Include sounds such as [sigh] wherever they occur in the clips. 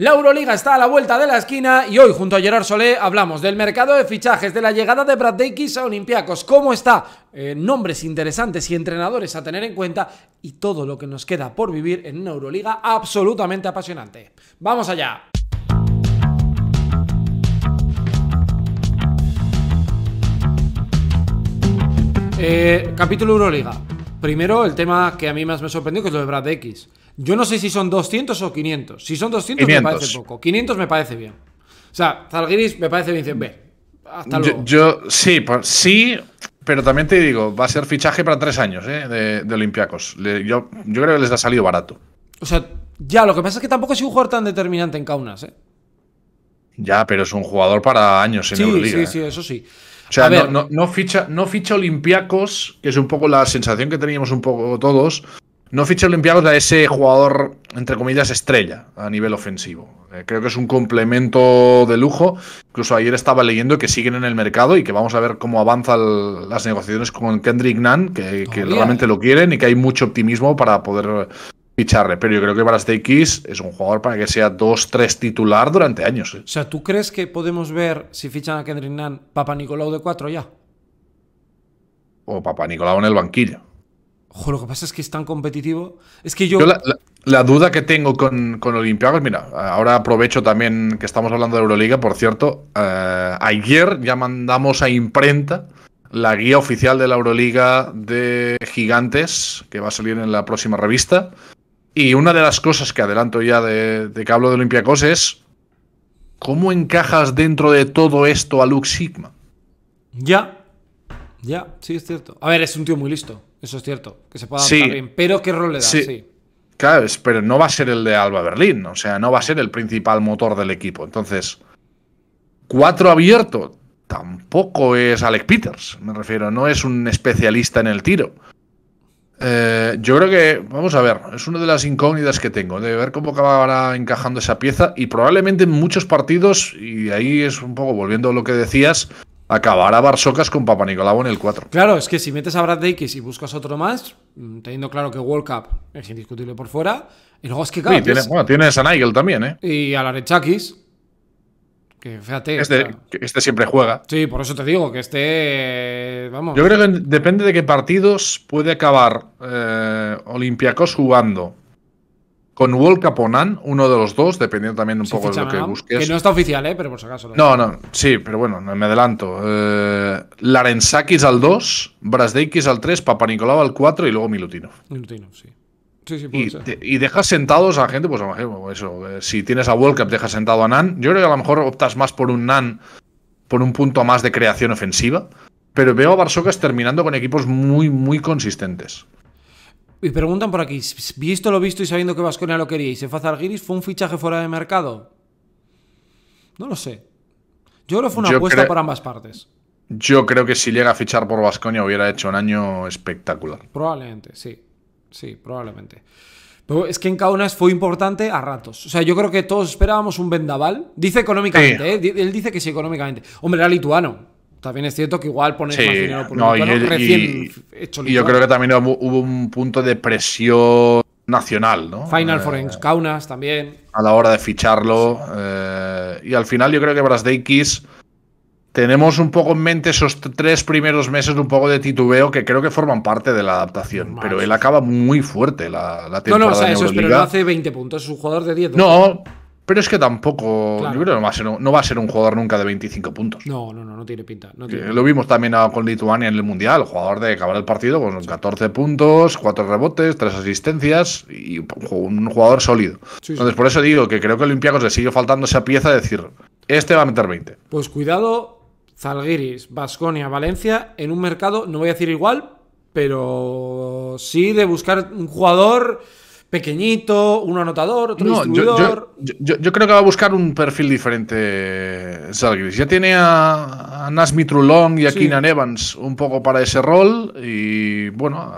La Euroliga está a la vuelta de la esquina y hoy junto a Gerard Solé hablamos del mercado de fichajes, de la llegada de Brad Deikis a Olympiacos, cómo está, eh, nombres interesantes y entrenadores a tener en cuenta y todo lo que nos queda por vivir en una Euroliga absolutamente apasionante. ¡Vamos allá! Eh, capítulo Euroliga. Primero, el tema que a mí más me sorprendió, que es lo de Brad X. Yo no sé si son 200 o 500. Si son 200 me parece poco. 500 me parece bien. O sea, Zalgiris me parece bien. hasta Yo, sí, sí, pero también te digo, va a ser fichaje para tres años eh, de, de Olympiacos. Yo, yo, creo que les ha salido barato. O sea, ya, lo que pasa es que tampoco es un jugador tan determinante en Kaunas, ¿eh? Ya, pero es un jugador para años en sí, Euroliga. Sí, eh. sí, eso sí. O sea, no, no, ficha, no ficha Olympiacos, que es un poco la sensación que teníamos un poco todos. No ficha Olympiacos a ese jugador, entre comillas, estrella a nivel ofensivo. Eh, creo que es un complemento de lujo. Incluso ayer estaba leyendo que siguen en el mercado y que vamos a ver cómo avanzan las negociaciones con Kendrick Nunn, que, que realmente lo quieren y que hay mucho optimismo para poder ficharle, pero yo creo que x es un jugador para que sea 2-3 titular durante años. ¿eh? O sea, ¿tú crees que podemos ver, si fichan a Kendrick Nan, Papa Nicolau de 4 ya? O Papa Nicolau en el banquillo. Ojo, lo que pasa es que es tan competitivo. Es que yo. la, duda que tengo con, con mira, ahora aprovecho también que estamos hablando de Euroliga, por cierto. Eh, ayer ya mandamos a imprenta la guía oficial de la Euroliga de Gigantes, que va a salir en la próxima revista. Y una de las cosas que adelanto ya de, que hablo de Olympiacos es cómo encajas dentro de todo esto a Luke Sigma. Ya, ya, sí, es cierto. A ver, es un tío muy listo, eso es cierto, que se pueda bien, pero ¿qué rol le da? Sí. Claro, pero no va a ser el de Alba Berlín, o sea, no va a ser el principal motor del equipo. Entonces, cuatro abierto tampoco es Alec Peters, me refiero, no es un especialista en el tiro. Eh, yo creo que, vamos a ver, es una de las incógnitas que tengo, de ver cómo acabará encajando esa pieza y probablemente en muchos partidos, y ahí es un poco volviendo a lo que decías, acabará Barsocas con Papa Nicolau en el 4. Claro, es que si metes a Brad X y buscas otro más, mm, teniendo claro que World Cup es indiscutible por fuera, y luego es que claro, tienes a Nigel también, ¿eh? Y a Larechakis. Este, este, siempre juega. Sí, por eso te digo que este. Vamos. Yo creo que depende de qué partidos puede acabar eh, Olympiacos jugando. Con Wolka uno de los dos, dependiendo también un poco de lo que busques. Que no está oficial, ¿eh? pero por si acaso. No, no, sí, pero bueno, me adelanto. Eh, Larenzakis al 2, Brasdeikis al 3, Papa al 4 y luego Milutinov. Milutinov, sí y, dejas sentados a la gente, pues, pues eso. Eh, si tienes a World Cup, dejas sentado a Nan. Yo creo que a lo mejor optas más por un Nan, por un punto más de creación ofensiva. Pero veo a Barsocas terminando con equipos muy, muy consistentes. Y preguntan por aquí, visto lo visto y sabiendo que Vasconia lo quería y se faz a ¿fue un fichaje fuera de mercado? No lo sé. Yo creo que fue una apuesta para ambas partes. Yo creo que si llega a fichar por Vasconia hubiera hecho un año espectacular. Probablemente, sí. Sí, probablemente. Pero es que en Kaunas fue importante a ratos. O sea, yo creo que todos esperábamos un vendaval. Dice económicamente, ¿eh? Él dice que sí, económicamente. Hombre, era lituano. También es cierto que igual pones más dinero por no, y, recién Y yo creo que también hubo un punto de presión nacional, ¿no? Final for eh, Kaunas también. A la hora de ficharlo. Eh, y al final yo creo que Brasdeikis tenemos un poco en mente esos tres primeros meses de un poco de titubeo que creo que forman parte de la adaptación. Pero él acaba muy fuerte la, la temporada. No, no, o sea, eso es, pero no hace 20 puntos, es un jugador de 10. No, pero es que tampoco. Yo creo que no va, a ser, un jugador nunca de 25 puntos. No, no, no, no tiene pinta. Eh, lo vimos también con Lituania en el Mundial, jugador de acabar el partido con 14 puntos, 4 rebotes, 3 asistencias y un jugador sólido. Entonces, por eso digo que creo que a Olympiacos le sigue faltando esa pieza de decir, este va a meter 20. Pues cuidado Zalgiris, Basconia, Valencia, en un mercado, no voy a decir igual, pero sí de buscar un jugador pequeñito, un anotador, otro distribuidor. Yo, creo que va a buscar un perfil diferente Zalgiris. Ya tiene a, Nasmi Trulong y a Keenan Evans un poco para ese rol. Y bueno,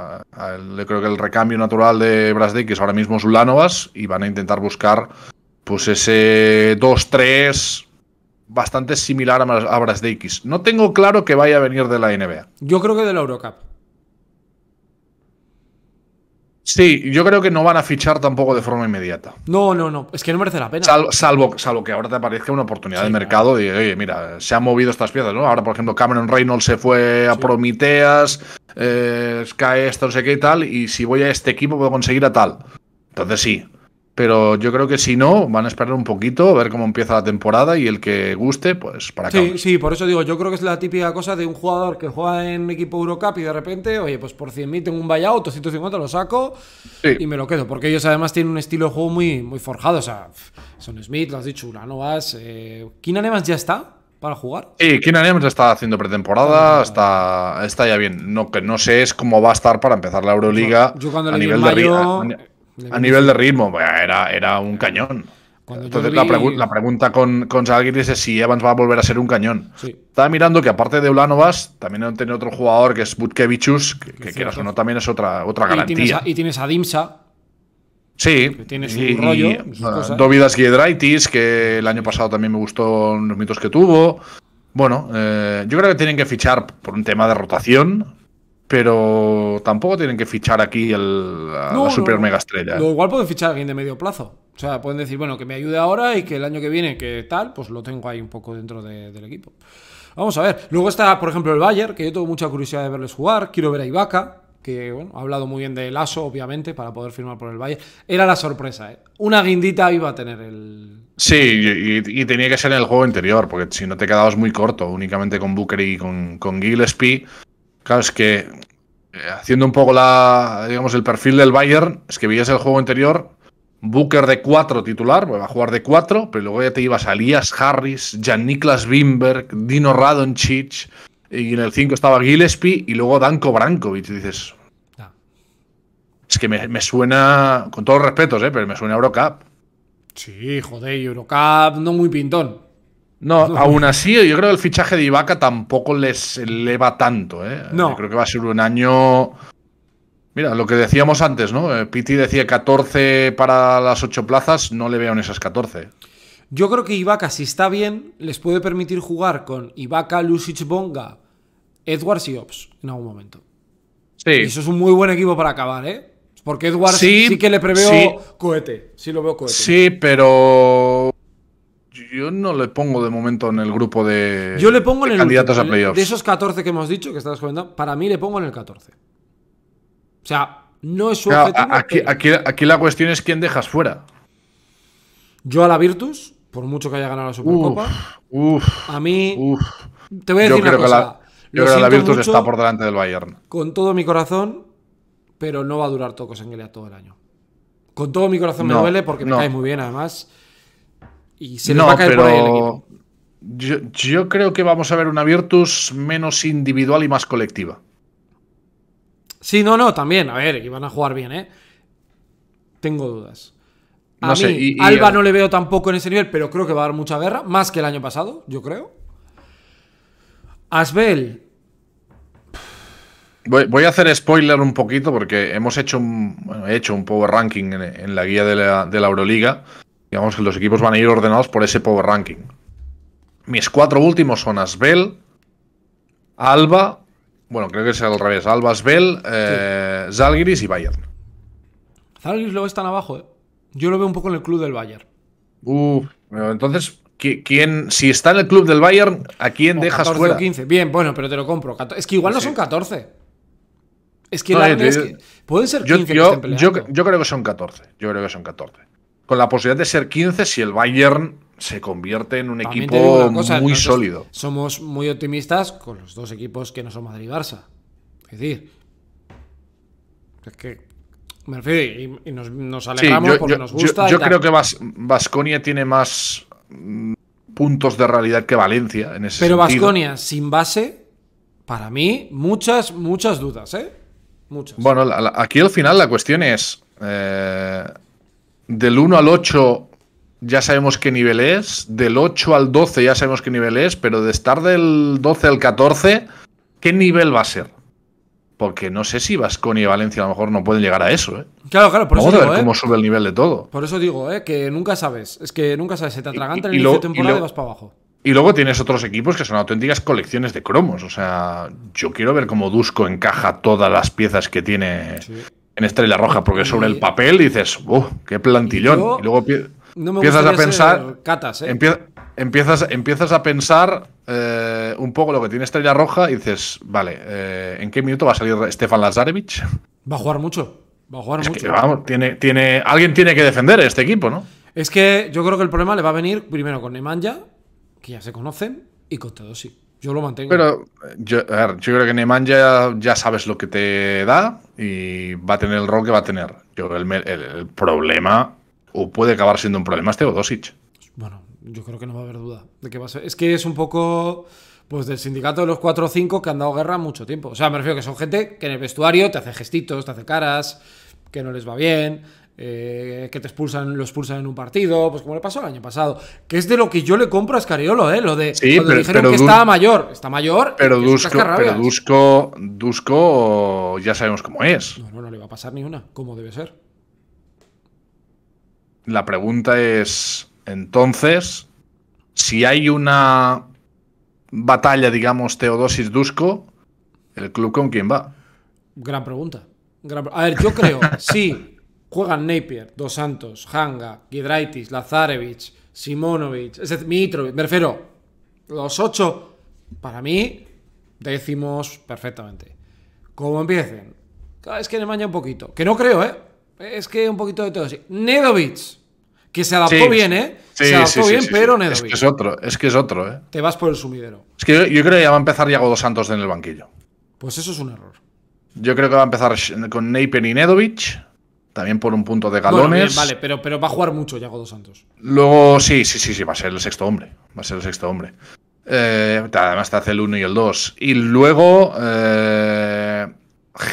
le creo que el recambio natural de Brasdek es ahora mismo Zulanovas y van a intentar buscar pues ese 2-3 bastante similar a, de X. No tengo claro que vaya a venir de la NBA. Yo creo que de la Eurocup. Sí, yo creo que no van a fichar tampoco de forma inmediata. No, no, no. Es que no merece la pena. Salvo, que ahora te aparezca una oportunidad de mercado y, oye, mira, se han movido estas piezas, ¿no? Ahora, por ejemplo, Cameron Reynolds se fue a Promiteas Prometeas, eh, esto, no sé qué y tal, y si voy a este equipo puedo conseguir a tal. Entonces sí, pero yo creo que si no, van a esperar un poquito, a ver cómo empieza la temporada y el que guste, pues para que. Sí, sí, por eso digo, yo creo que es la típica cosa de un jugador que juega en equipo Eurocup y de repente, oye, pues por 100.000 tengo un buyout, 250 lo saco y me lo quedo, porque ellos además tienen un estilo de juego muy, muy forjado, o sea, son Smith, lo has dicho, Ulanovas, eh, quién ya está, para jugar. Sí, quién ya está haciendo pretemporada, está, está ya bien. No, que no sé es cómo va a estar para empezar la Euroliga. a nivel de en a nivel de ritmo, era, era un cañón. Entonces la, pregunta con, con es si Evans va a volver a ser un cañón. Estaba mirando que aparte de Ulanovas, también tiene otro jugador que es Butkevichus, que, que quieras o no, también es otra, otra garantía. Y tienes a, Dimsa. Sí, tienes y, Dovidas Giedraitis, que el año pasado también me gustó los mitos que tuvo. Bueno, eh, yo creo que tienen que fichar por un tema de rotación pero tampoco tienen que fichar aquí el, la super mega estrella. ¿eh? Lo igual pueden fichar a alguien de medio plazo. O sea, pueden decir, bueno, que me ayude ahora y que el año que viene, que tal, pues lo tengo ahí un poco dentro del equipo. Vamos a ver. Luego está, por ejemplo, el Bayern, que yo tengo mucha curiosidad de verles jugar. Quiero ver a Ibaka, que bueno, ha hablado muy bien de Lasso, obviamente, para poder firmar por el Bayern. Era la sorpresa, ¿eh? Una guindita iba a tener el. Sí, y, tenía que ser en el juego anterior, porque si no te quedabas muy corto, únicamente con Booker y con, con Gillespie, Claro, es que eh, haciendo un poco la, digamos, el perfil del Bayern, es que veías el juego anterior, Booker de 4 titular, pues va a jugar de 4, pero luego ya te ibas a Elias Harris, Jan Niklas Wimberg, Dino Radoncic, y en el 5 estaba Gillespie y luego Danko Brankovic. Y dices, es que me, suena, con todos los respetos, eh, pero me suena Eurocup. Sí, joder, Eurocup no muy pintón. No, aún así, yo creo que el fichaje de Ibaka tampoco les eleva tanto. ¿eh? No. Yo creo que va a ser un año. Mira, lo que decíamos antes, ¿no? Eh, Piti decía 14 para las 8 plazas, no le veo en esas 14. Yo creo que Ibaka, si está bien, les puede permitir jugar con Ibaka, Lusic Bonga, Edwards y Ops en algún momento. Sí. Y eso es un muy buen equipo para acabar, ¿eh? Porque Edwards sí, que le preveo cohete. lo cohete. Sí, pero yo no le pongo de momento en el grupo de, yo le pongo el, candidatos a playoffs. De esos 14 que hemos dicho, que estabas comentando, para mí le pongo en el 14. O sea, no es su objetivo, aquí, la cuestión es quién dejas fuera. Yo a la Virtus, por mucho que haya ganado la Supercopa. a mí. Te voy a decir una cosa. la, yo creo que Virtus está por delante del Bayern. Con todo mi corazón, pero no va a durar Tocos en todo el año. Con todo mi corazón me duele porque me cae muy bien, además. Y se no, va a caer por el equipo. Yo, creo que vamos a ver una Virtus menos individual y más colectiva. Sí, no, no, también. A ver, van a jugar bien, ¿eh? Tengo dudas. A no mí, sé, Alba no le veo tampoco en ese nivel, pero creo que va a dar mucha guerra, más que el año pasado, yo creo. Asbel. Voy, a hacer spoiler un poquito porque hemos hecho un, bueno, he hecho un power ranking en, la guía de la, de la Euroliga. Digamos que los equipos van a ir ordenados por ese power ranking. Mis cuatro últimos son Asbel, Alba, bueno, creo que es al revés, Alba, Asbel, eh, Zalgiris y Bayern. Zalgiris luego están abajo, eh. Yo lo veo un poco en el club del Bayern. entonces, ¿quién, si está en el club del Bayern, ¿a quién dejas 15. Bien, bueno, pero te lo compro. Es que igual no son 14. Es que, no, pueden ser 15 yo, yo, creo que son 14. Yo creo que son 14 con la posibilidad de ser 15 si el Bayern se convierte en un equipo muy sólido. Somos muy optimistas con los dos equipos que no son Madrid y Barça. Es decir, es que me refiero y, nos, alegramos porque nos gusta. Yo, creo que Basconia tiene más mm, puntos de realidad que Valencia en ese sentido. Pero Basconia, sin base, para mí, muchas, muchas dudas, ¿eh? Muchas. Bueno, aquí al final la cuestión es. Eh, del 1 al 8 ya sabemos qué nivel es, del 8 al 12 ya sabemos qué nivel es, pero de estar del 12 al 14, ¿qué nivel va a ser? Porque no sé si Vasconi y Valencia a lo mejor no pueden llegar a eso, ¿eh? Claro, claro, por Vamos eso a ver ¿eh? cómo sube el nivel de todo. Por eso digo, ¿eh? Que nunca sabes. Es que nunca sabes. Se te atraganta en el inicio de temporada y, vas para abajo. Y luego tienes otros equipos que son auténticas colecciones de cromos. O sea, yo quiero ver cómo Dusko encaja todas las piezas que tiene Estrella Roja, porque sobre el papel dices, qué plantillón! y luego empiezas a pensar. Catas, ¿eh? empiezas, empiezas a pensar eh, un poco lo que tiene Estrella Roja y dices, vale, eh, ¿en qué minuto va a salir Stefan Lazarevich? Va a jugar mucho. Va a jugar mucho. vamos, tiene, tiene, alguien tiene que defender este equipo, ¿no? Es que yo creo que el problema le va a venir primero con ya que ya se conocen, y con sí. Yo lo mantengo. Pero yo, a ver, yo creo que Nemanja ya, sabes lo que te da y va a tener el rol que va a tener. Yo, el, el, problema, o puede acabar siendo un problema, este Teodosic. Bueno, yo creo que no va a haber duda de que va a ser. Es que es un poco pues del sindicato de los 4 o 5 que han dado guerra mucho tiempo. O sea, me refiero que son gente que en el vestuario te hace gestitos, te hace caras, que no les va bien. Eh, que te expulsan, lo expulsan en un partido, pues como le pasó el año pasado. Que es de lo que yo le compro a Escariolo, ¿eh? Lo de sí, dijeron que estaba mayor. Está mayor, pero, Dusko, Dusko, ya sabemos cómo es. No, no, le va a pasar ni una, como debe ser. La pregunta es, entonces, si hay una batalla, digamos, Teodosis Dusko, ¿el club con quién va? Gran pregunta. A ver, yo creo, [laughs] sí, Juegan Napier, Dos Santos, Hanga, Gidraitis, Lazarevich, Simonovic, es Mitrovic, me refiero, los ocho, para mí, decimos perfectamente. ¿Cómo empiecen? Ah, es que Nemanja un poquito, que no creo, ¿eh? Es que un poquito de todo así. Nedovic, que se adaptó bien, ¿eh? se adaptó bien, pero Nedovic. Es que es otro, es que es otro, ¿eh? Te vas por el sumidero. Es que yo, creo que ya va a empezar Iago Dos Santos en el banquillo. Pues eso es un error. Yo creo que va a empezar con Napier y Nedovic también por un punto de galones. vale, pero, pero va a jugar mucho Yago dos Santos. Luego, sí, sí, sí, sí, va a ser el sexto hombre. Va a ser el sexto hombre. Eh, además te hace el 1 y el 2. Y luego eh,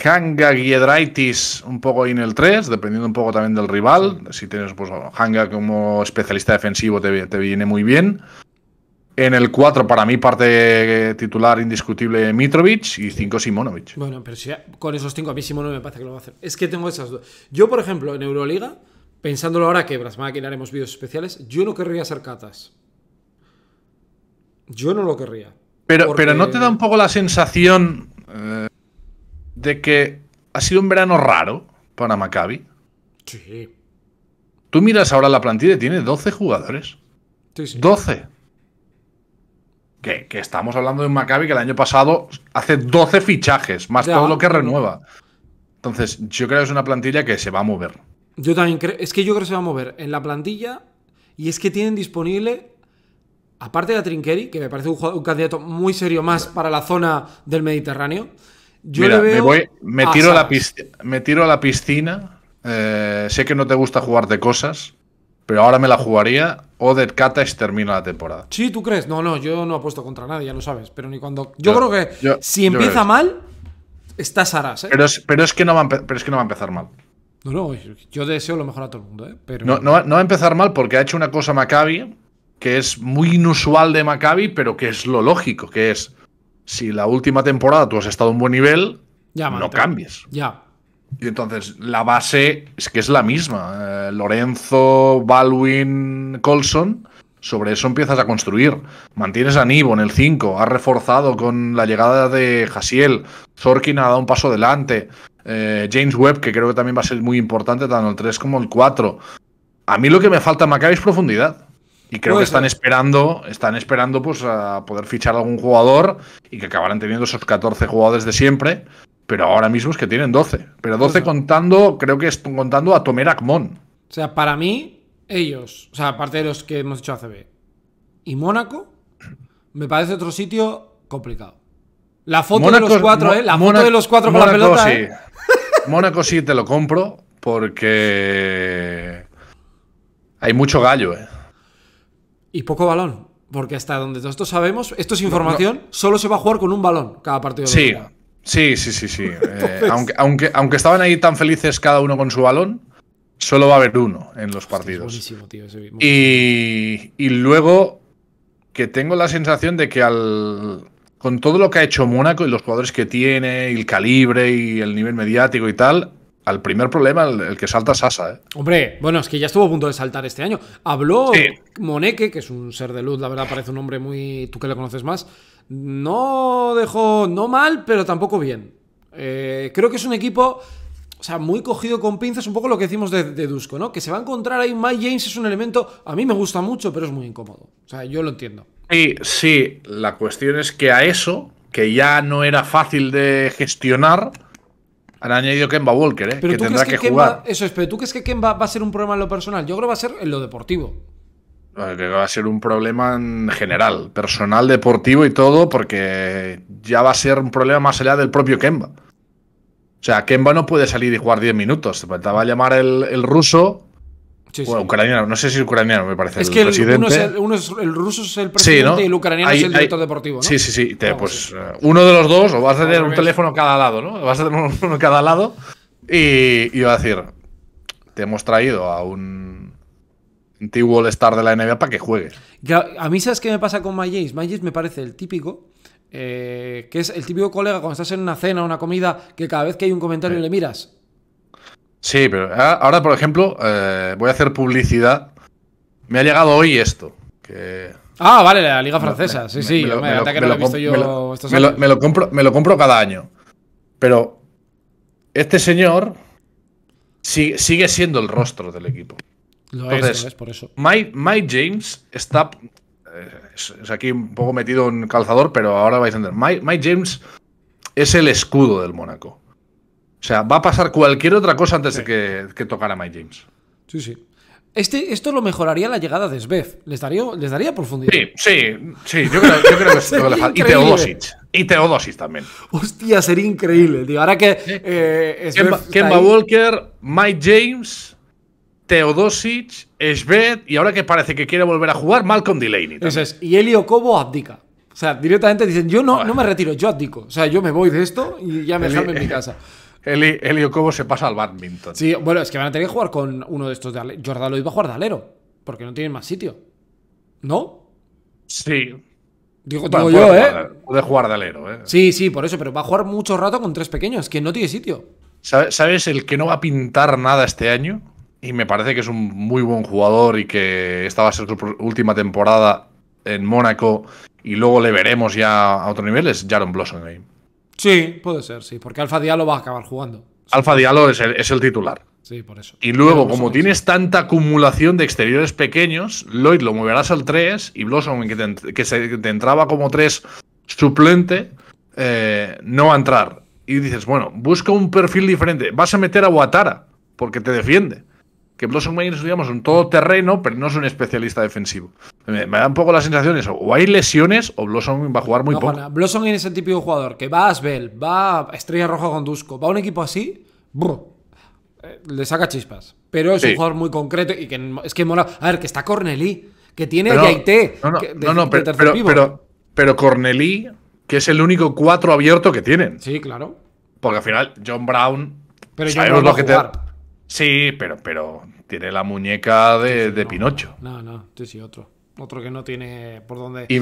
Hanga Giedraitis un poco ahí en el 3, dependiendo un poco también del rival. Si tienes pues, Hanga como especialista defensivo te, te viene muy bien. En el 4, para mí, parte eh, titular indiscutible Mitrovic y 5 Simonovic. Bueno, pero si con esos 5 a mí Simonovic me parece que lo va a hacer. Es que tengo esas dos. Yo, por ejemplo, en Euroliga, pensándolo ahora que Brasmáquina haremos vídeos especiales, yo no querría ser Catas. Yo no lo querría. Pero, pero ¿no te da un poco la sensación eh, de que ha sido un verano raro para Maccabi? Sí. Tú miras ahora la plantilla y tiene 12 jugadores. Sí, 12. Que, estamos hablando de un Maccabi que el año pasado hace 12 fichajes, más todo lo que renueva. Entonces, yo creo que es una plantilla que se va a mover. Yo también es que yo creo que se va a mover en la plantilla y es que tienen disponible, aparte de Trinqueri, que me parece un, candidato muy serio más para la zona del Mediterráneo, yo me, tiro a la piscina, eh, sé que no te gusta jugar de cosas, pero ahora me la jugaría Oder Katash termina la temporada. Sí, ¿tú crees? No, no, yo no apuesto contra nadie, ya lo sabes. Pero ni cuando. Yo, creo que si empieza mal, estás Saras. ¿eh? Pero, es, pero, es que no va pero es que no va a empezar mal. No, no, yo deseo lo mejor a todo el mundo. ¿eh? Pero... No, no, va a empezar mal porque ha hecho una cosa Maccabi que es muy inusual de Maccabi, pero que es lo lógico, que es si la última temporada tú has estado en un buen nivel, no cambies. Ya, y entonces la base es que es la misma. Eh, Lorenzo, Baldwin, Colson. Sobre eso empiezas a construir. Mantienes a Nivo en el 5. ha reforzado con la llegada de Hasiel. Zorkin ha dado un paso adelante. Eh, James Webb, que creo que también va a ser muy importante, tanto el 3 como el 4. A mí lo que me falta en Maccabi es profundidad. Y creo que están esperando, están esperando pues a poder fichar algún jugador y que acabarán teniendo esos 14 jugadores de siempre pero ahora mismo es que tienen 12. Pero 12 pues contando, creo que es contando a Tomer Akmon. O sea, para mí, ellos, o sea, aparte de los que hemos hecho ACB, y Mónaco, me parece otro sitio complicado. La foto de los cuatro, ¿eh? La foto de los cuatro con la pelota. Eh. [laughs] Mónaco sí te lo compro porque hay mucho gallo, ¿eh? Y poco balón. Porque hasta donde todos sabemos, esto es información, solo se va a jugar con un balón cada partido. sí, Sí, sí, sí, sí. [laughs] Eh, aunque, aunque, estaban ahí tan felices cada uno con su balón, solo va a haber uno en los partidos. y, y, luego que tengo la sensación de que al, con todo lo que ha hecho Mónaco y los jugadores que tiene, y el calibre y el nivel mediático y tal, al primer problema el, que salta Sasa. ¿eh? Hombre, bueno, es que ya estuvo a punto de saltar este año. Habló Moneke, que es un ser de luz, la verdad parece un hombre muy... tú que le conoces más no dejó, no mal, pero tampoco bien. Eh, creo que es un equipo o sea, muy cogido con pinzas, un poco lo que decimos de, de, Dusko, ¿no? Que se va a encontrar ahí. Mike James es un elemento. A mí me gusta mucho, pero es muy incómodo. O sea, yo lo entiendo. Sí, sí. La cuestión es que a eso, que ya no era fácil de gestionar, han añadido Kemba Walker, ¿eh? que tendrá que, jugar. Eso es, pero tú crees que Kemba va a ser un problema en lo personal. Yo creo que va a ser en lo deportivo que va a ser un problema en general, personal, deportivo y todo, porque ya va a ser un problema más allá del propio Kemba. O sea, Kemba no puede salir y jugar 10 minutos. Te a llamar el, el ruso. O ucraniano, no sé si es ucraniano, me parece. Es que el, uno es el ruso es el presidente y el ucraniano es el director deportivo. Sí, sí, sí. pues eh, uno de los dos, o vas a tener un teléfono cada lado, ¿no? Vas a tener [laughs] uno cada lado y, y va a decir: Te hemos traído a un Antiguo All-Star de la NBA para que juegue a mí, ¿sabes qué me pasa con My James? me parece el típico. Eh, que es el típico colega cuando estás en una cena, una comida, que cada vez que hay un comentario le miras. Sí, pero ahora, por ejemplo, eh, voy a hacer publicidad. Me ha llegado hoy esto. Ah, vale, la Liga Francesa. sí, sí, me lo, compro, cada año. Pero este señor sigue siendo el rostro del equipo. Entonces, es, por eso. Mike, James está. Eh, es, aquí un poco metido en calzador, pero ahora vais a entender. Mike, James es el escudo del Mónaco. O sea, va a pasar cualquier otra cosa antes de que, tocara Mike James. Sí, sí. Este, esto lo mejoraría la llegada de Svev. Les daría, les daría profundidad. Sí, sí, sí. Yo creo, que es le falta. Y Teodosic. Y Teodosic también. Hostia, sería increíble, Ahora que. Eh, Kemba Walker, Mike James. Teodosic, Svet y ahora que parece que quiere volver a jugar, Malcolm Delaney. Entonces, y Elio Cobo abdica. O sea, directamente dicen, yo no, no me retiro, yo abdico. O sea, yo me voy de esto y ya me salgo en mi casa. Helio Elio Cobo se pasa al badminton. Sí, bueno, es que van a tener que jugar con uno de estos de alero. iba a jugar porque no tienen más sitio. ¿No? Sí. Digo, yo, ¿eh? Puede jugar de alero, ¿eh? Sí, sí, por eso, pero va a jugar mucho rato con tres pequeños, que no tiene sitio. ¿Sabes el que no va a pintar nada este año? y me parece que es un muy buen jugador y que esta va a ser su última temporada en Mónaco y luego le veremos ya a otro nivel, es Jaron Blossom ahí. Sí, puede ser, sí, porque Alfa Diallo va a acabar jugando. Alfa Diallo es el, titular. Sí, por eso. Y luego, como tienes tanta acumulación de exteriores pequeños, Lloyd lo moverás al 3 y Blossom, que te, que se, entraba como 3 suplente, eh, no va a entrar. Y dices, bueno, busca un perfil diferente. Vas a meter a Watara, porque te defiende que Blossom Main es un todoterreno, pero no es un especialista defensivo. Me, da un poco la sensación eso. O hay lesiones o Blossom va a jugar muy poco. Juana, Blossom es el típico jugador que va a Asbel, va a Estrella Roja con Dusko, va a un equipo así, eh, le saca chispas. Pero es un jugador muy concreto y que es que mola. A ver, que está Cornelí, que tiene pero, a pero, de que es el único cuatro abierto que tienen. Sí, claro. Porque al final, John Brown. Pero lo Brown Sí, pero, pero tiene la muñeca de, de Pinocho. No, no, sí, sí, otro. Otro que no tiene por dónde. Y,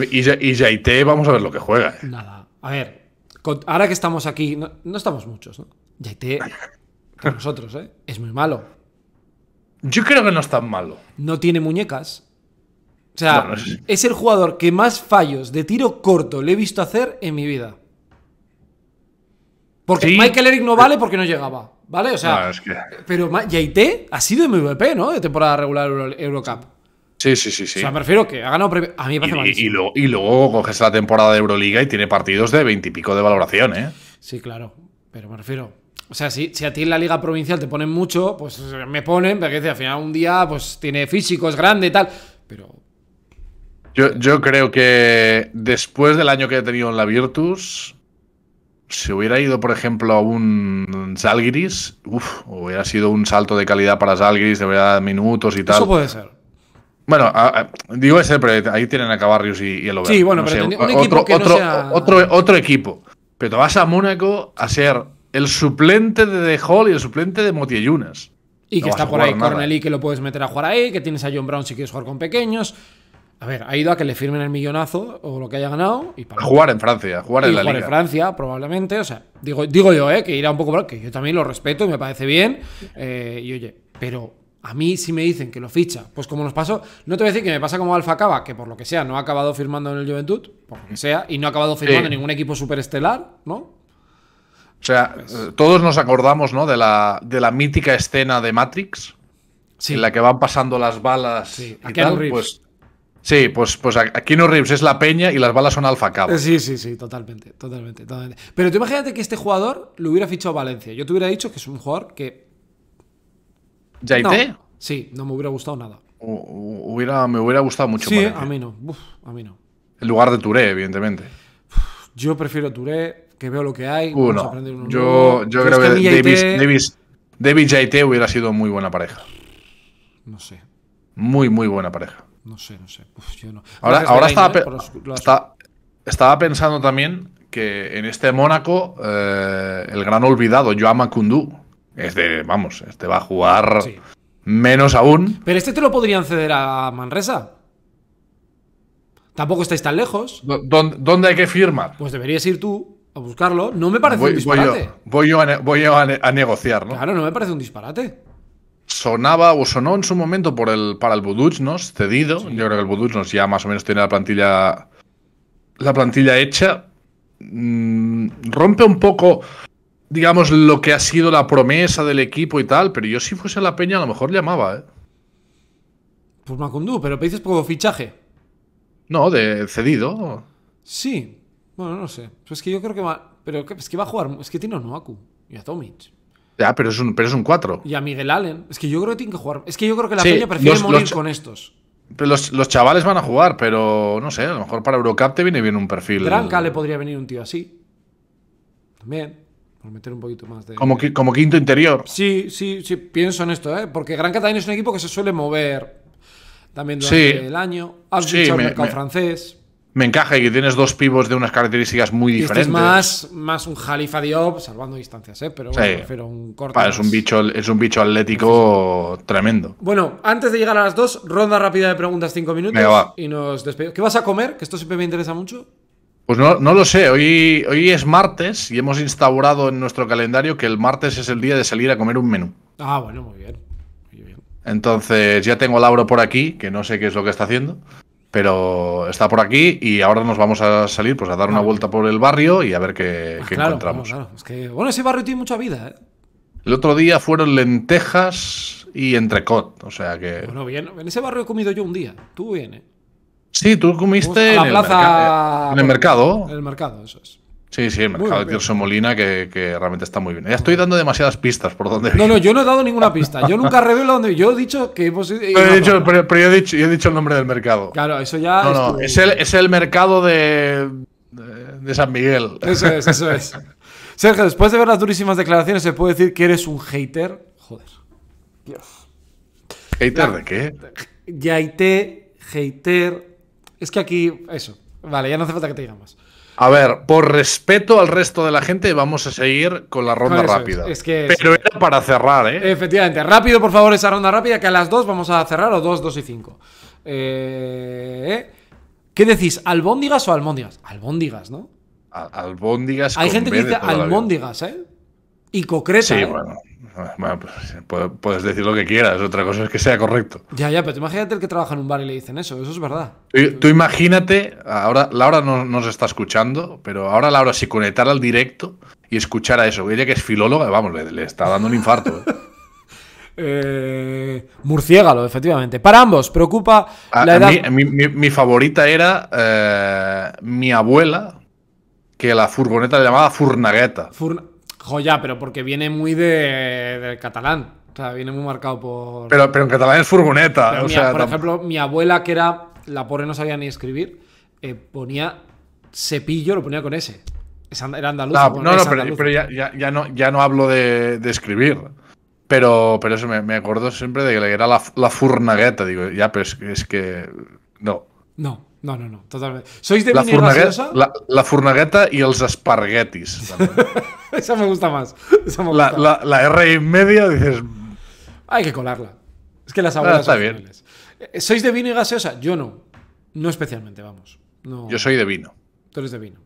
y, vamos a ver lo que juega. ¿eh? Nada. A ver, ahora que estamos aquí, no, estamos muchos, ¿no? Jaite, [laughs] nosotros, ¿eh? Es muy malo. Yo creo que no es tan malo. No tiene muñecas. O sea, es... el jugador que más fallos de tiro corto le he visto hacer en mi vida. Porque Michael Eric no eh. vale porque no llegaba. ¿vale? O sea, pero Yaité ha sido MVP, ¿no? De temporada regular Euro, Eurocup. Sí, sí, sí, sí. O sea, me refiero que ha ganado. A mí me parece y, y, luego, coges la temporada de Euroliga y tiene partidos de veintipico de valoración, ¿eh? Sí, claro. Pero me refiero. O sea, si, a ti en la liga provincial te ponen mucho, pues me ponen, porque al final un día pues tiene físicos es grande y tal. Pero. Yo, yo creo que después del año que he tenido en la Virtus, si hubiera ido, por ejemplo, a un Zalgiris, hubiera sido un salto de calidad para Zalgiris, de verdad, minutos y tal. Eso puede ser. Bueno, digo ese, pero ahí tienen a Cabarrius y, el Sí, bueno, pero otro, otro, otro, equipo. Pero te vas a Mónaco a ser el suplente de De Hall y el suplente de Motiejunas. Y que está por ahí Corneli, que lo puedes meter a jugar ahí, que tienes a John Brown si quieres jugar con pequeños. A ver, ha ido a que le firmen el millonazo o lo que haya ganado. Y para jugar en Francia, jugar en la jugar en Francia, probablemente. O sea, digo, digo yo, eh, que irá un poco que yo también lo respeto y me parece bien. Eh, y oye, pero a mí si me dicen que lo ficha, pues como nos pasó, no te voy a decir que me pasa como Alfa Cava, que por lo que sea no ha acabado firmando en el Juventud, por lo que sea, y no ha acabado firmando en ningún equipo superestelar, ¿no? O sea, pues eh, todos nos acordamos, ¿no? De la, de la mítica escena de Matrix. Sí. en la que van pasando las balas y tal, pues Sí, pues, pues aquí no Reeves es la peña y las balas son alfa Sí, sí, sí, totalmente, totalmente, totalmente. Pero tú imagínate que este jugador lo hubiera fichado Valencia. Yo te hubiera dicho que es un jugador que. ¿Yaite? No, sí, no me hubiera gustado nada. me hubiera gustado mucho. Sí, a mí no. a mí no. En lugar de Touré, evidentemente. yo prefiero Touré, que veo lo que hay. uno yo, yo creo que, David Davis, Davis, hubiera sido muy buena pareja. No sé. Muy, muy buena pareja. No sé, no sé. Uf, yo no. Ahora, ahora estaba, Está, estaba, pensando también que en este Mónaco eh, el gran olvidado, Joama Kundú, este, vamos, este va a jugar menos aún. Pero este te lo podrían ceder a Manresa. Tampoco estáis tan lejos. ¿Dónde, hay que firmar? Pues deberías ir tú a buscarlo. No me parece un disparate. Voy yo, a, a negociar, ¿no? Claro, no me parece un disparate sonaba o sonó en su momento por el, para el Buduchnos, cedido. Yo creo que el Buduchnos ya más o menos tiene la plantilla, la plantilla hecha. Mm, rompe un poco, digamos, lo que ha sido la promesa del equipo y tal, pero yo si fuese la peña a lo mejor llamaba, ¿eh? Pues Macundú, pero dices por fichaje. No, de cedido. Sí, bueno, no sé. Pues es que yo creo que va. Pero que va a jugar. Es que tiene a y a Tomic. Ya, ah, pero es un, 4. Y a Miguel Allen. Es que yo creo que tiene que jugar. Es que yo creo que la peña prefiere morir con estos. los, chavales van a jugar, pero no sé, a lo mejor para Eurocup te viene bien un perfil. Granca le podría venir un tío así. También. Por meter un poquito más de. Como, como quinto interior. Sí, sí, sí, pienso en esto, ¿eh? Porque Gran también es un equipo que se suele mover también durante el año. Has sí, el mercado francés me encaja y que tienes dos pibos de unas características muy este diferentes. es más, más un Jalifa Diop, salvando distancias, ¿eh? pero prefiero un corte. es, un bicho, es un atlético tremendo. Bueno, antes de llegar a las dos, ronda rápida de preguntas, cinco minutos. y nos despedimos. ¿Qué vas a comer? Que esto siempre me interesa mucho. Pues no, no, lo sé, hoy, hoy es martes y hemos instaurado en nuestro calendario que el martes es el día de salir a comer un menú. Ah, bueno, muy bien. Muy bien. Entonces ya tengo a Lauro por aquí, que no sé qué es lo que está haciendo pero está por aquí y ahora nos vamos a salir pues a dar una vuelta por el barrio y a ver qué, ah, encontramos. que, bueno, ese barrio tiene mucha vida. ¿eh? El otro día fueron lentejas y entrecot, o sea que... Bueno, bien, en ese barrio he comido yo un día, tú bien, ¿eh? Sí, tú comiste en, plaza... en el mercado. En el mercado, eso es. Sí, sí, el mercado de Tirso Molina que, realmente está muy bien. Ya estoy dando demasiadas pistas por donde. No, no, yo no he dado ninguna pista. Yo nunca revelo donde. Yo he dicho que hemos. pero, he dicho, yo, he dicho, el nombre del mercado. Claro, eso ya. No, no, es, el, mercado de, de, San Miguel. Eso es, eso es. Sergio, después de ver las durísimas declaraciones, ¿se puede decir que eres un hater? Joder. ¿Hater de qué? Yaite, hater. Es que aquí. Eso. Vale, ya no hace falta que te diga más. A ver, por respeto al resto de la gente, vamos a seguir con la ronda rápida. Pero era para cerrar, ¿eh? Efectivamente. Rápido, por favor, esa ronda rápida, que a las dos vamos a cerrar, o dos, dos y cinco. Eh, ¿eh? ¿Qué decís? ¿Albóndigas o almóndigas? Albóndigas, ¿no? albóndigas. Hay gente que dice almóndigas, ¿eh? Y concreta, Sí, ¿eh? bueno. Pues, puedes decir lo que quieras, otra cosa es que sea correcto. Ya, ya, pero imagínate el que trabaja en un bar y le dicen eso, eso es verdad. Tú, imagínate, ahora Laura no nos está escuchando, pero ahora Laura si conectara al directo y escuchara eso, ella que es filóloga, vamos, le, está dando un infarto. ¿eh? [laughs] ¿eh? murciégalo, efectivamente. Para ambos, preocupa mi, favorita era eh, mi abuela, que la furgoneta le llamaba Furnagueta. Joya, pero porque viene muy de, del catalán. O sea, viene muy marcado por. Pero, pero en catalán es furgoneta. o sea, por ejemplo, mi abuela, que era. La pobre no sabía ni escribir, eh, ponía cepillo, lo ponía con S. Era andaluz. Ah, no, no, pero, ya, no, ya no hablo de, escribir. Pero, pero eso me, acuerdo siempre de que era la, la furnagueta. Digo, ya, pero es, es que. No. No. No, no, no, Totalmente. Sois de la y gaseosa? La, la y los els [laughs] Esa me gusta más. La, R y media dices... Hay que colarla. Es que las ah, abuelas son eh, ¿Sois de vino y gaseosa? Yo no. No especialmente, vamos. Yo soy de vino. Tú eres de vino.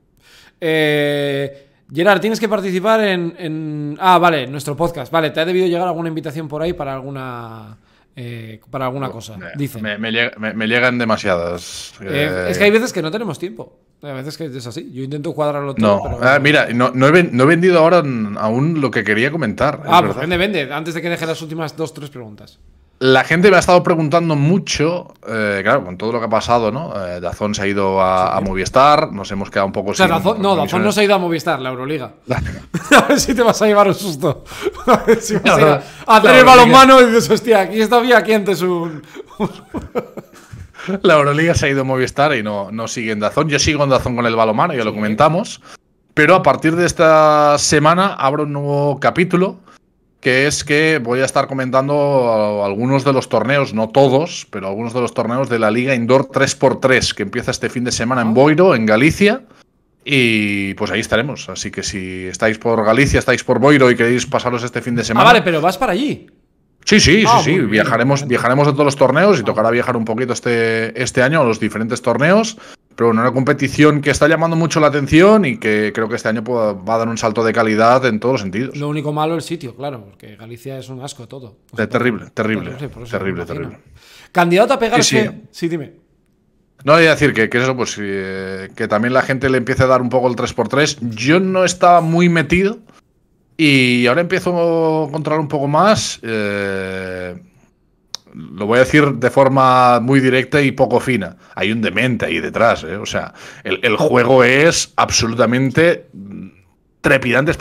Eh, Gerard, tienes que participar en, en... Ah, vale, nuestro podcast. Vale, te ha debido llegar alguna invitación por ahí para alguna eh, para alguna cosa, me, Me, llegan demasiadas. Eh, es eh. que hay veces que no tenemos tiempo. A veces que es así. Yo intento cuadrarlo todo. Ah, mira, no, he, vendido ahora aún lo que quería comentar. Ah, pero pues vende, vende. Antes de que deje las últimas dos, tres preguntas. La gente me ha estado preguntando mucho, eh, claro, con todo lo que ha pasado, ¿no? Eh, Dazón se ha ido a, Movistar, nos hemos quedado un poco sin. no, Dazón no se ha ido a Movistar, la Euroliga. [laughs] [laughs] a ver si te vas a llevar un susto. [laughs] A ver si vas a, hacer balonmano y dices, hostia, aquí está bien, aquí antes un. la Euroliga se ha ido a Movistar y no, no sigue en Dazón. Yo sigo en Dazón con el balonmano, ya lo comentamos. Pero a partir de esta semana abro un nuevo capítulo que es que voy a estar comentando uh, algunos de los torneos, no todos, pero algunos de los torneos de la Liga Indoor 3x3, que empieza este fin de semana en ah. Boiro, en Galicia. Y pues ahí estaremos. Así que si estáis por Galicia, estáis por Boiro y queréis pasaros este fin de ah, semana. Ah, vale, pero vas para allí. Sí, sí, sí, ah, sí. Viajaremos, viajaremos a todos los torneos y tocará viajar un poquito este, este año a los diferentes torneos. Pero bueno, una competición que está llamando mucho la atención y que creo que este año va a dar un salto de calidad en todos los sentidos. Lo único malo es el sitio, claro, porque Galicia es un asco todo. terrible, terrible, terrible, terrible, Candidato a pegarse. Sí, dime. No, voy a decir que, eso, pues eh, que también la gente le empiece a dar un poco el 3x3. Yo no estaba muy metido. Y ahora empiezo a controlar un poco más. Eh, lo voy a decir de forma muy directa y poco fina. Hay un demente ahí detrás. ¿eh? O sea, el, el juego es absolutamente mm, trepidantes,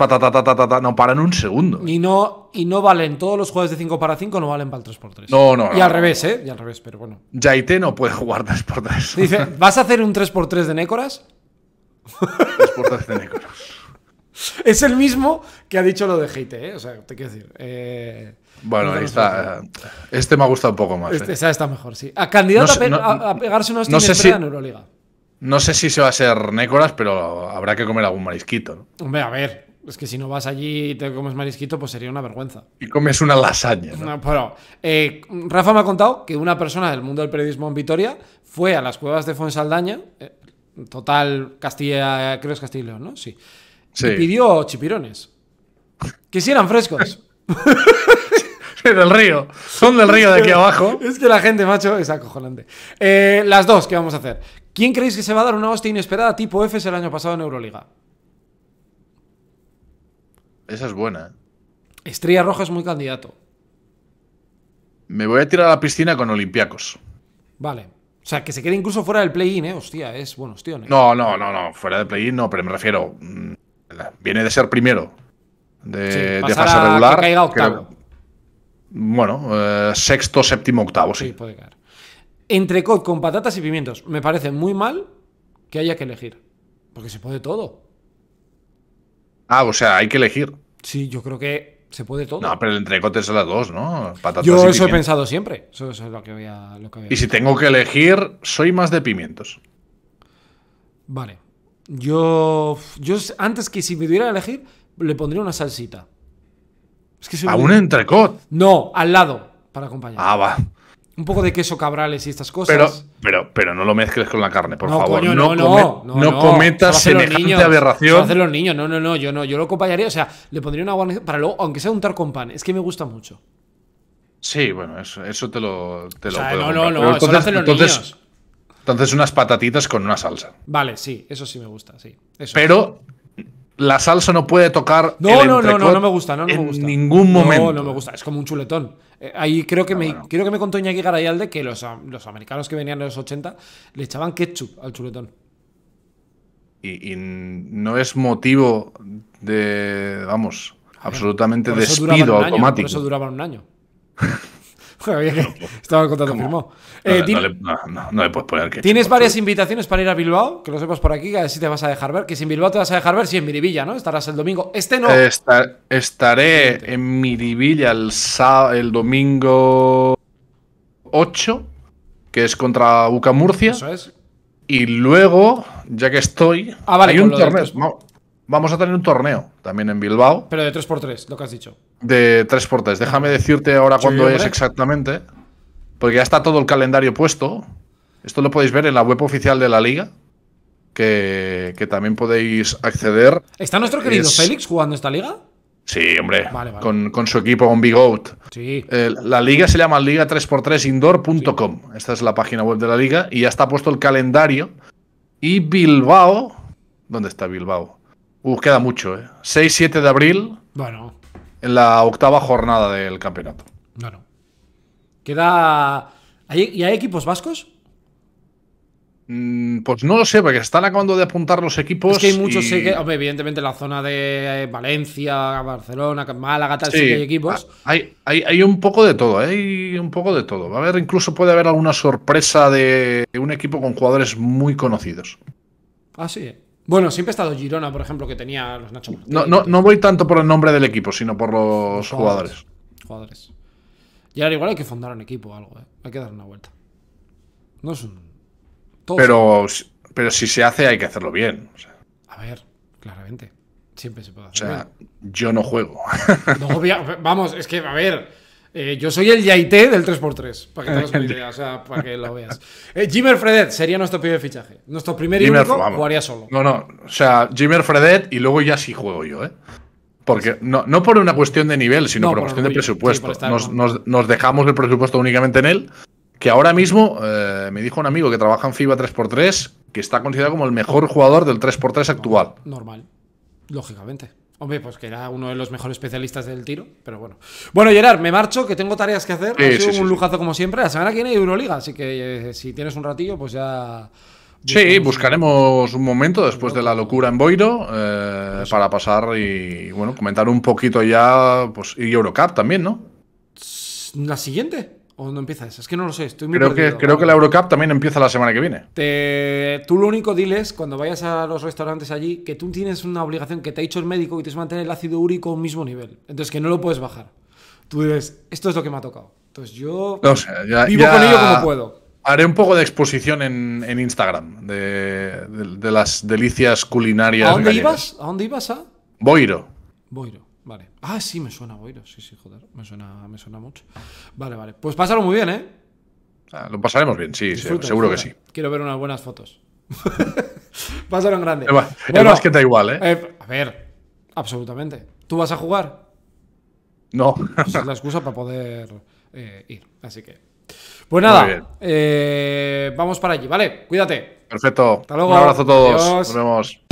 no paran un segundo. Y no, y no valen, todos los juegos de 5 para 5 no valen para el 3x3. No, no. Y al revés, ¿eh? Y al revés, pero bueno. Jaite no puede jugar 3x3. Dice, [laughs] ¿vas a hacer un 3x3 de Nécoras? 3x3 de Nécoras. [laughs] es el mismo que ha dicho lo de Heite, ¿eh? O sea, te quiero decir. Eh, bueno, ahí está. Eh, este me ha gustado un poco más. Este, eh. está mejor, sí. A candidato a, pegarse unos no sé si, en Euroliga. No sé si se va a ser Nécolas, pero habrá que comer algún marisquito, ¿no? Hombre, a ver. Es que si no vas allí y te comes marisquito, pues sería una vergüenza. Y comes una lasaña, ¿no? Rafa me ha contado que una persona del mundo del periodismo en Vitoria fue a las cuevas de Fonsaldaña, total Castilla, creo que es Castilla ¿no? Sí sí. pidió chipirones. Que si eran frescos. [laughs] del río. Son del río de aquí abajo. Es que la gente, macho, es acojonante. Eh, las dos ¿qué vamos a hacer. ¿Quién creéis que se va a dar una hostia inesperada tipo F el año pasado en Euroliga? Esa es buena. ¿eh? Estrella Roja es muy candidato. Me voy a tirar a la piscina con Olympiacos. Vale. O sea, que se quede incluso fuera del play-in, ¿eh? Hostia, es bueno, hostia. ¿eh? No, no, no, no. Fuera del play-in no, pero me refiero. Mm, viene de ser primero de, fase regular. bueno, eh, sexto, séptimo, octavo, sí. puede Entrecot con patatas y pimientos. Me parece muy mal que haya que elegir. Porque se puede todo. Ah, o sea, hay que elegir. Sí, yo creo que se puede todo. No, pero el entrecot es las dos, ¿no? Patatas yo eso he pensado siempre. Eso, es lo que, Y si tengo que elegir, soy más de pimientos. Vale. Yo, yo antes que si me diera a elegir, le pondría una salsita. ¿A un entrecot? No, al lado, para acompañar. Ah, va. Un poco de queso cabrales y estas cosas. Pero, pero, pero no lo mezcles con la carne, por favor. no, no, cometas semejante aberración. niños, no, no, no, yo no. Yo lo acompañaría, o sea, le pondría una guarnición para luego, aunque sea untar con pan. Es que me gusta mucho. Sí, bueno, eso, te lo, te o No, no, no, entonces, eso lo hacen los niños. Entonces unas patatitas con una salsa. Vale, sí, eso sí me gusta, sí. Pero la salsa no puede tocar. No, no, no, no, no me gusta, no, me gusta. en ningún momento. No, no me gusta, es como un chuletón. Eh, ahí creo que, me, que me contó Iñaki Garayalde que los, americanos que venían en los 80 le echaban ketchup al chuletón. Y, no es motivo de, vamos, absolutamente despido automático. por eso duraban un año. [laughs] Pues, estaba contando firmado. Eh, no, le puedes poner que. Tienes varias invitaciones para ir a Bilbao, que lo vemos por aquí, a ver si te vas a dejar ver. Que si en Bilbao te vas a dejar ver, si en Miribilla, ¿no? Estarás el domingo. Este no. estaré en Miribilla el, el domingo 8, que es contra Bucamurcia. Eso Y luego, ya que estoy. Ah, vale, hay un torneo. Vamos a tener un torneo también en Bilbao. Pero de 3x3, lo que has dicho. De tres 3 Déjame decirte ahora cuándo es exactamente. Porque ya está todo el calendario puesto. Esto lo podéis ver en la web oficial de la liga. Que, también podéis acceder. ¿Está nuestro querido Félix jugando esta liga? Sí, hombre. Con, su equipo, con Big Out. Eh, la liga se llama liga 3x3indoor.com. Esta es la página web de la liga. Y ya está puesto el calendario. Y Bilbao. ¿Dónde está Bilbao? Uh, queda mucho, ¿eh? 6-7 de abril. Bueno en la octava jornada del campeonato. No, no. Queda. ¿Y hay equipos vascos? Mm, pues no lo sé, porque están acabando de apuntar los equipos. Es que hay muchos, evidentemente, la zona de eh, Valencia, Barcelona, Málaga, tal, sí, que hay equipos. Ah, hay, un poco de todo, hay un poco de todo. Va a haber, incluso puede haber alguna sorpresa de un equipo con jugadores muy conocidos. Ah, sí. Bueno, siempre ha estado Girona, por ejemplo, que tenía los Nacho No, voy tanto por el nombre del equipo, sino por los, jugadores. Jugadores. Y ahora igual hay que fundar un equipo o algo, ¿eh? Hay que dar una vuelta. No es un. pero, pero si se hace, hay que hacerlo bien. A ver, claramente. Siempre se puede hacer. O sea, yo no juego. No, vamos, es que, a ver. Eh, yo soy el Yaité del 3x3, para que tengas una idea, o sea, para que lo veas. Eh, Jimmer Fredet sería nuestro primer fichaje. Nuestro primer Jimmer, único, jugaría solo. No, no, o sea, Jimmer Fredet y luego ya sí juego yo, ¿eh? Porque no, por una cuestión de nivel, sino por, una cuestión de presupuesto. nos, dejamos el presupuesto únicamente en él, que ahora mismo eh, me dijo un amigo que trabaja en FIBA 3x3, que está considerado como el mejor jugador del 3x3 actual. Normal, lógicamente. Hombre, pues que era uno de los mejores especialistas del tiro, pero bueno. Bueno, Gerard, me marcho, que tengo tareas que hacer. Es ha un lujazo como siempre. La semana que viene Euroliga, así que eh, si tienes un ratillo, pues ya... Sí, buscaremos un momento después de la locura en Boiro eh, para pasar y bueno, comentar un poquito ya, pues, y Eurocup también, ¿no? ¿La siguiente? ¿O dónde empieza Es que no lo sé, estoy muy creo Que, creo que la Eurocup también empieza la semana que viene. Te... Tú lo único diles, cuando vayas a los restaurantes allí, que tú tienes una obligación que te ha dicho el médico que tienes que mantener el ácido úrico a un mismo nivel. Entonces que no lo puedes bajar. Tú dices, esto es lo que me ha tocado. Entonces yo ya, vivo con ello como puedo. Haré un poco de exposición en, Instagram de, las delicias culinarias. ¿A dónde ibas? ¿A dónde ibas? A? Boiro. Boiro. Vale. Ah, sí, me suena boiro. Sí, sí, joder. Me suena, me suena mucho. Vale, vale. Pues pásalo muy bien, ¿eh? Ah, lo pasaremos bien, sí, seguro que sí. Quiero ver unas buenas fotos. [laughs] pásalo en grande. que más da igual, ¿eh? ¿eh? A ver, absolutamente. ¿Tú vas a jugar? No. es la excusa para poder eh, ir. Así que. Pues nada, eh, vamos para allí, ¿vale? Cuídate. Perfecto. Hasta luego. Un abrazo a todos. Nos vemos.